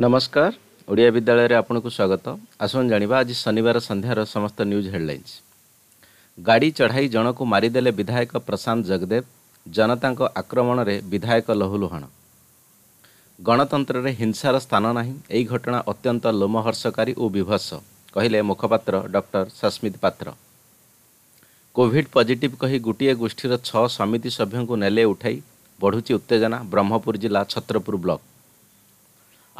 ନମସ୍କାର ଓଡ଼ିଆ ବିଦ୍ୟାଳୟରେ ଆପଣଙ୍କୁ ସ୍ୱାଗତ ଆସନ୍ତୁ ଜାଣିବା ଆଜି ଶନିବାର ସନ୍ଧ୍ୟାର ସମସ୍ତ ନ୍ୟୁଜ୍ ହେଡ଼ଲାଇନ୍ସ ଗାଡ଼ି ଚଢ଼ାଇ ଜଣକୁ ମାରିଦେଲେ ବିଧାୟକ ପ୍ରଶାନ୍ତ ଜଗଦେବ ଜନତାଙ୍କ ଆକ୍ରମଣରେ ବିଧାୟକ ଲହୁଲୁହଣ ଗଣତନ୍ତ୍ରରେ ହିଂସାର ସ୍ଥାନ ନାହିଁ ଏହି ଘଟଣା ଅତ୍ୟନ୍ତ ଲୋମହର୍ଷକାରୀ ଓ ବିଭସ କହିଲେ ମୁଖପାତ୍ର doctor Sasmit Patra Covid positive କହି ଗୋଟିଏ ଗୋଷ୍ଠୀର ଛଅ ସମିତି ସଭ୍ୟଙ୍କୁ ନେଲେ ଉଠାଇ ବଢ଼ୁଛି ଉତ୍ତେଜନା ବ୍ରହ୍ମପୁର ଜିଲ୍ଲା ଛତ୍ରପୁର ବ୍ଲକ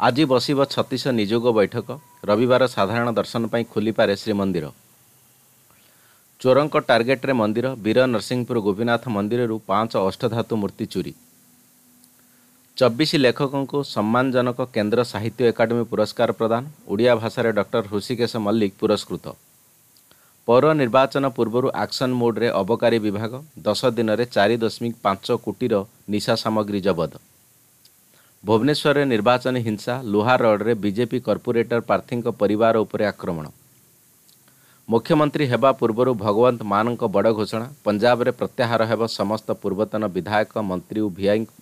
ଆଜି ବସିବ ଛତିଶ ନିଯୋଗ ବୈଠକ ରବିବାର ସାଧାରଣ ଦର୍ଶନ ପାଇଁ ଖୋଲିପାରେ ଶ୍ରୀମନ୍ଦିର ଚୋରଙ୍କ ଟାର୍ଗେଟ୍ରେ ମନ୍ଦିର ବୀର ନରସିଂହପୁର ଗୋପୀନାଥ ମନ୍ଦିରରୁ ପାଞ୍ଚ ଅଷ୍ଟଧାତୁ ମୂର୍ତ୍ତି ଚୋରି ଚବିଶ ଲେଖକଙ୍କୁ ସମ୍ମାନଜନକ କେନ୍ଦ୍ର ସାହିତ୍ୟ ଏକାଡେମୀ ପୁରସ୍କାର ପ୍ରଦାନ ଓଡ଼ିଆ ଭାଷାରେ ଡକ୍ଟର ହୃଷିକେଶ ମଲ୍ଲିକ ପୁରସ୍କୃତ ପୌର ନିର୍ବାଚନ ପୂର୍ବରୁ ଆକ୍ସନ୍ ମୋଡ଼୍ରେ ଅବକାରୀ ବିଭାଗ ଦଶ ଦିନରେ ଚାରି ଦଶମିକ ପାଞ୍ଚ କୋଟିର ନିଶା ସାମଗ୍ରୀ ଜବତ ଭୁବନେଶ୍ୱରରେ ନିର୍ବାଚନ ହିଂସା ଲୁହା ରୋଡ଼ରେ ବିଜେପି କର୍ପୋରେଟର ପ୍ରାର୍ଥୀଙ୍କ ପରିବାର ଉପରେ ଆକ୍ରମଣ ମୁଖ୍ୟମନ୍ତ୍ରୀ ହେବା ପୂର୍ବରୁ ଭଗବନ୍ତ ମାନଙ୍କ ବଡ଼ ଘୋଷଣା ପଞ୍ଜାବରେ ପ୍ରତ୍ୟାହାର ହେବ ସମସ୍ତ ପୂର୍ବତନ ବିଧାୟକ ମନ୍ତ୍ରୀ ଓ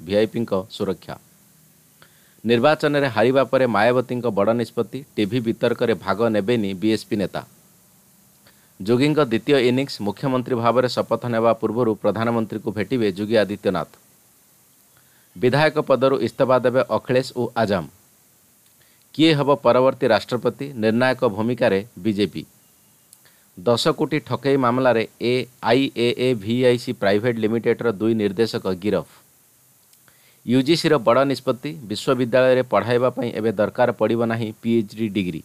ଭିଆଇପିଙ୍କ ସୁରକ୍ଷା ନିର୍ବାଚନରେ ହାରିବା ପରେ ମାୟାବତୀଙ୍କ ବଡ଼ ନିଷ୍ପତ୍ତି ଟିଭି ବିତର୍କରେ ଭାଗ ନେବେନି ବିଏସ୍ପି ନେତା ଯୋଗୀଙ୍କ ଦ୍ୱିତୀୟ ଇନିଂସ୍ ମୁଖ୍ୟମନ୍ତ୍ରୀ ଭାବରେ ଶପଥ ନେବା ପୂର୍ବରୁ ପ୍ରଧାନମନ୍ତ୍ରୀଙ୍କୁ ଭେଟିବେ ଯୋଗୀ ଆଦିତ୍ୟନାଥ ବିଧାୟକ ପଦରୁ ଇସ୍ତଫା ଦେବେ ଅଖିଳେଶ ଓ ଆଜମ କିଏ ହେବ ପରବର୍ତ୍ତୀ ରାଷ୍ଟ୍ରପତି ନିର୍ଣ୍ଣାୟକ ଭୂମିକାରେ ବିଜେପି ଦଶ କୋଟି ଠକେଇ ମାମଲାରେ A I A A ଭିଆଇସି private ଲିମିଟେଡ୍ର ଦୁଇ ନିର୍ଦ୍ଦେଶକ ଗିରଫ ୟୁଜିସିର ବଡ଼ ନିଷ୍ପତ୍ତି ବିଶ୍ୱବିଦ୍ୟାଳୟରେ ପଢ଼ାଇବା ପାଇଁ ଏବେ ଦରକାର ପଡ଼ିବ ନାହିଁ ପିଏଚ୍ ଡି ଡିଗ୍ରୀ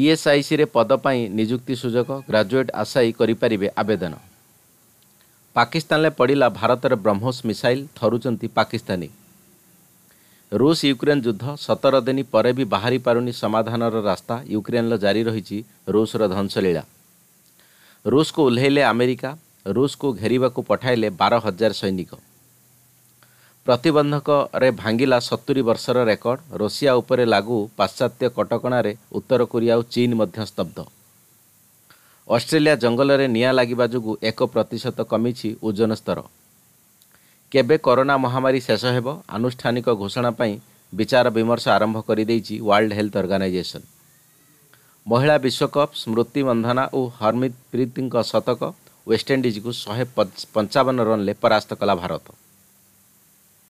ଇଏସ୍ଆଇସିରେ ପଦ ପାଇଁ ନିଯୁକ୍ତି ସୁଯୋଗ ଗ୍ରାଜୁଏଟ୍ ଆଶାୟୀ କରିପାରିବେ ଆବେଦନ ପାକିସ୍ତାନରେ ପଡ଼ିଲା ଭାରତର ବ୍ରହ୍ମୋସ୍ ମିସାଇଲ୍ ଥରୁଛନ୍ତି ପାକିସ୍ତାନୀ ରୁଷ ୟୁକ୍ରେନ୍ ଯୁଦ୍ଧ ସତର ଦିନ ପରେ ବି ବାହାରି ପାରୁନି ସମାଧାନର ରାସ୍ତା ୟୁକ୍ରେନ୍ର ଜାରି ରହିଛି ରୁଷର ଧ୍ୱଂସଲୀଳା ରୁଷକୁ ଓହ୍ଲାଇଲେ ଆମେରିକା ରୁଷକୁ ଘେରିବାକୁ ପଠାଇଲେ ବାର ହଜାର ସୈନିକ ପ୍ରତିବନ୍ଧକରେ ଭାଙ୍ଗିଲା ସତୁରି ବର୍ଷର ରେକର୍ଡ଼ ରଷିଆ ଉପରେ ଲାଗୁ ପାଶ୍ଚାତ୍ୟ କଟକଣାରେ ଉତ୍ତର କୋରିଆ ଓ ଚୀନ୍ ମଧ୍ୟ ସ୍ତବ୍ଧ ଅଷ୍ଟ୍ରେଲିଆ ଜଙ୍ଗଲରେ ନିଆଁ ଲାଗିବା ଯୋଗୁଁ ଏକ ପ୍ରତିଶତ କମିଛି ଓଜନ ସ୍ତର କେବେ କରୋନା ମହାମାରୀ ଶେଷ ହେବ ଆନୁଷ୍ଠାନିକ ଘୋଷଣା ପାଇଁ ବିଚାର ବିମର୍ଶ ଆରମ୍ଭ କରିଦେଇଛି ୱାର୍ଲଡ ହେଲ୍ଥ ଅର୍ଗାନାଇଜେସନ୍ ମହିଳା ବିଶ୍ୱକପ୍ ସ୍ମୃତି ମନ୍ଧନା ଓ ହର୍ମିତ ପ୍ରୀତିଙ୍କ ଶତକ ୱେଷ୍ଟଇଣ୍ଡିଜ୍କୁ ଶହେ ପଞ୍ଚାବନ ରନ୍ରେ ପରାସ୍ତ କଲା ଭାରତ